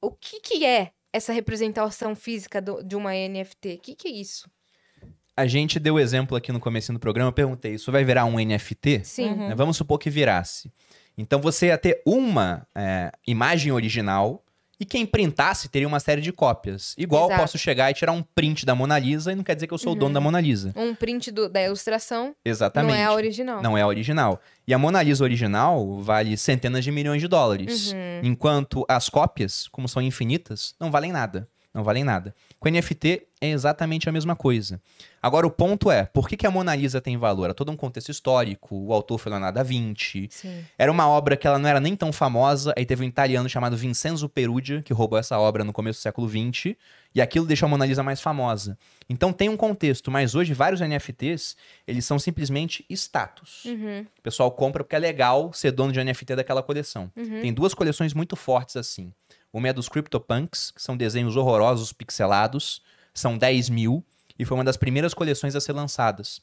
o que, que é essa representação física do, de uma NFT? O que, que é isso? A gente deu exemplo aqui no começo do programa, eu perguntei, isso vai virar um NFT? Sim. Né, uhum. Vamos supor que virasse. Então você ia ter uma é, imagem original e quem printasse teria uma série de cópias. Igual Exato. eu posso chegar e tirar um print da Mona Lisa e não quer dizer que eu sou uhum. o dono da uhum. Mona Lisa. Um print do, da ilustração. Exatamente. Não é a original. Não é a original. E a Mona Lisa original vale centenas de milhões de dólares. Uhum. Enquanto as cópias, como são infinitas, não valem nada não valem nada. Com NFT é exatamente a mesma coisa. Agora o ponto é, por que, que a Mona Lisa tem valor? Era todo um contexto histórico, o autor foi Leonardo da Vinci. Sim. Era uma obra que ela não era nem tão famosa, aí teve um italiano chamado Vincenzo Perugia que roubou essa obra no começo do século XX, e aquilo deixou a Mona Lisa mais famosa. Então tem um contexto, mas hoje vários NFTs, eles são simplesmente status. Uhum. O pessoal compra porque é legal ser dono de NFT daquela coleção. Uhum. Tem duas coleções muito fortes assim. Uma é dos CryptoPunks, que são desenhos horrorosos, pixelados, são 10 mil, e foi uma das primeiras coleções a ser lançadas.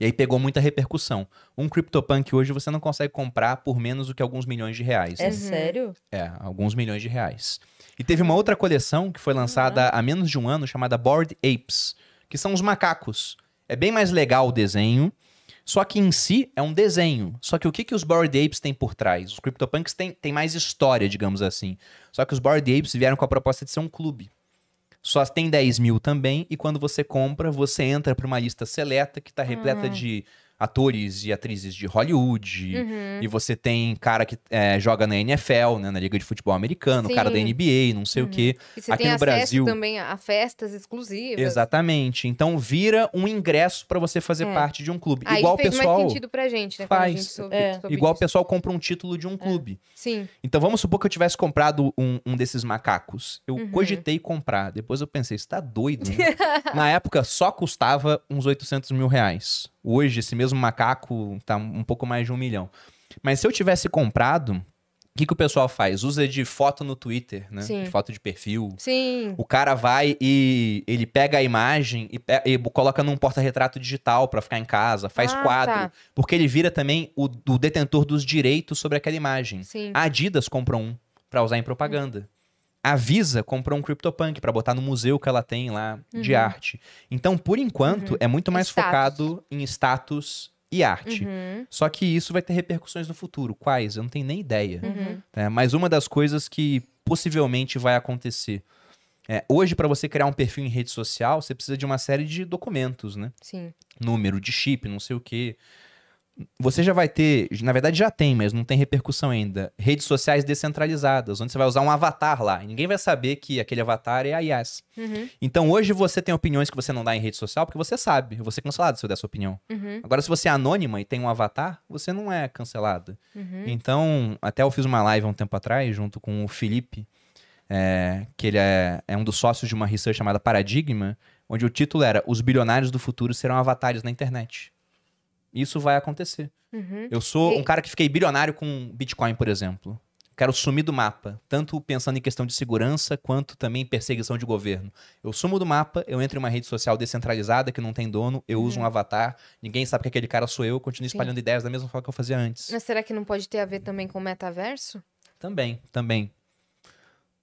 E aí pegou muita repercussão. Um CryptoPunk hoje você não consegue comprar por menos do que alguns milhões de reais. Né? É né? sério? É, alguns milhões de reais. E teve uma outra coleção que foi lançada uhum. há menos de um ano chamada Board Apes, que são os macacos. É bem mais legal o desenho, só que em si é um desenho. Só que o que, que os Bored Apes têm por trás? Os CryptoPunks têm, têm mais história, digamos assim. Só que os Bored Apes vieram com a proposta de ser um clube. Só tem 10 mil também, e quando você compra, você entra para uma lista seleta que está repleta hum. de atores e atrizes de Hollywood, uhum. e você tem cara que é, joga na NFL, né, na Liga de Futebol Americano, Sim. cara da NBA, não sei uhum. o quê. E você Aqui tem no Brasil também a festas exclusivas. Exatamente. Então vira um ingresso para você fazer é. parte de um clube. Aí Igual fez o pessoal mais sentido pra gente, né, faz. Gente soube, é. soube Igual o pessoal compra um título de um é. clube. Sim. Então vamos supor que eu tivesse comprado um, um desses macacos. Eu uhum. cogitei comprar, depois eu pensei, você tá doido, né? na época só custava uns 800 mil reais. Hoje, esse mesmo macaco tá um pouco mais de um milhão. Mas se eu tivesse comprado, o que, que o pessoal faz? Usa de foto no Twitter, né? Sim. De foto de perfil. Sim. O cara vai e ele pega a imagem e, e coloca num porta-retrato digital para ficar em casa, faz ah, quadro. Tá. Porque ele vira também o, o, detentor dos direitos sobre aquela imagem. Sim. A Adidas compra um para usar em propaganda a Visa comprou um CryptoPunk para botar no museu que ela tem lá uhum. de arte. Então, por enquanto, uhum. é muito mais status. focado em status e arte. Uhum. Só que isso vai ter repercussões no futuro. Quais? Eu não tenho nem ideia. Uhum. Uhum. É, mas uma das coisas que possivelmente vai acontecer. É, hoje, para você criar um perfil em rede social, você precisa de uma série de documentos, né? Sim. Número de chip, não sei o quê você já vai ter, na verdade já tem, mas não tem repercussão ainda, redes sociais descentralizadas, onde você vai usar um avatar lá. E ninguém vai saber que aquele avatar é a IAS. Uhum. Então hoje você tem opiniões que você não dá em rede social porque você sabe, você é cancelado se eu der sua opinião. Uhum. Agora, se você é anônima e tem um avatar, você não é cancelado. Uhum. Então, até eu fiz uma live há um tempo atrás, junto com o Felipe, é, que ele é, é um dos sócios de uma research chamada Paradigma, onde o título era Os Bilionários do Futuro Serão Avatares na Internet. Isso vai acontecer. Uhum. Eu sou e... um cara que fiquei bilionário com Bitcoin, por exemplo. Quero sumir do mapa, tanto pensando em questão de segurança quanto também em perseguição de governo. Eu sumo do mapa, eu entro em uma rede social descentralizada que não tem dono, eu uhum. uso um uhum. avatar, ninguém sabe que aquele cara sou eu, continuo espalhando Sim. ideias da mesma forma que eu fazia antes. Mas será que não pode ter a ver também com o metaverso? Também, também.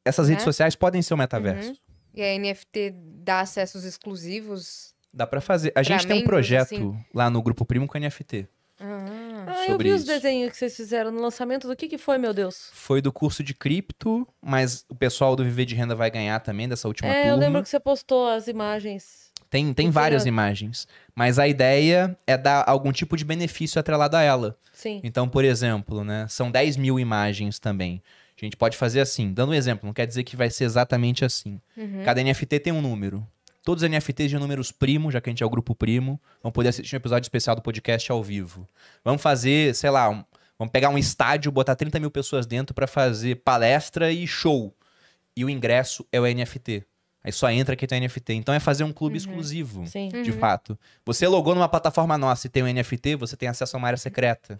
Essas é? redes né? sociais podem ser o metaverso. Uhum. E a NFT dá acessos exclusivos Dá para fazer. A pra gente tem um assim. projeto assim. lá no Grupo Primo com NFT. Ah, ah eu vi isso. os desenhos que vocês fizeram no lançamento. Do que, que foi, meu Deus? Foi do curso de cripto, mas o pessoal do Viver de Renda vai ganhar também dessa última é, turma. É, eu lembro que você postou as imagens. Tem, tem várias é. imagens, mas a ideia é dar algum tipo de benefício atrelado a ela. Sim. Então, por exemplo, né, são 10 mil imagens também. A gente pode fazer assim, dando um exemplo, não quer dizer que vai ser exatamente assim. Uhum. Cada NFT tem um número todos os NFTs de números primo, já que a gente é o grupo primo, vão poder assistir um episódio especial do podcast ao vivo. Vamos fazer, sei lá, um, vamos pegar um estádio, botar 30 mil pessoas dentro para fazer palestra e show. E o ingresso é o NFT. Aí só entra quem tem NFT. Então é fazer um clube uhum. exclusivo, Sim. de uhum. fato. Você logou numa plataforma nossa e tem um NFT, você tem acesso a uma área secreta.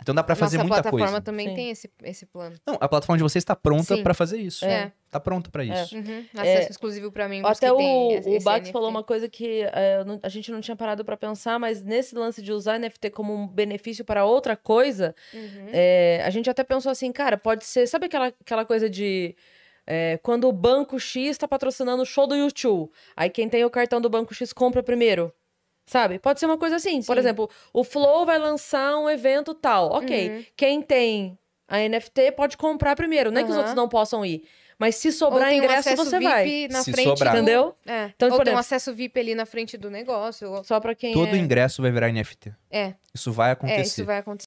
Então dá para fazer muita coisa. A plataforma também Sim. tem esse, esse plano. Não, a plataforma de vocês está pronta para fazer isso. É. é tá pronto para isso. É. Uhum. É. Acesso é, exclusivo para mim. Até o, o Bax falou uma coisa que é, não, a gente não tinha parado para pensar, mas nesse lance de usar NFT como um benefício para outra coisa, uhum. É, a gente até pensou assim, cara, pode ser. Sabe aquela, aquela coisa de. É, quando o Banco X está patrocinando o show do YouTube, aí quem tem o cartão do Banco X compra primeiro. Sabe? Pode ser uma coisa assim. Sim. Por exemplo, o Flow vai lançar um evento tal. Ok. Uhum. Quem tem a NFT pode comprar primeiro. Não é que os outros não possam ir. Mas se sobrar ingresso, um você VIP vai. Na se frente sobrar. Do... Entendeu? É. Então, ou tem exemplo, um acesso VIP ali na frente do negócio. Ou... Só pra quem Todo é... ingresso vai virar NFT. É. Isso vai acontecer. É, isso vai acontecer.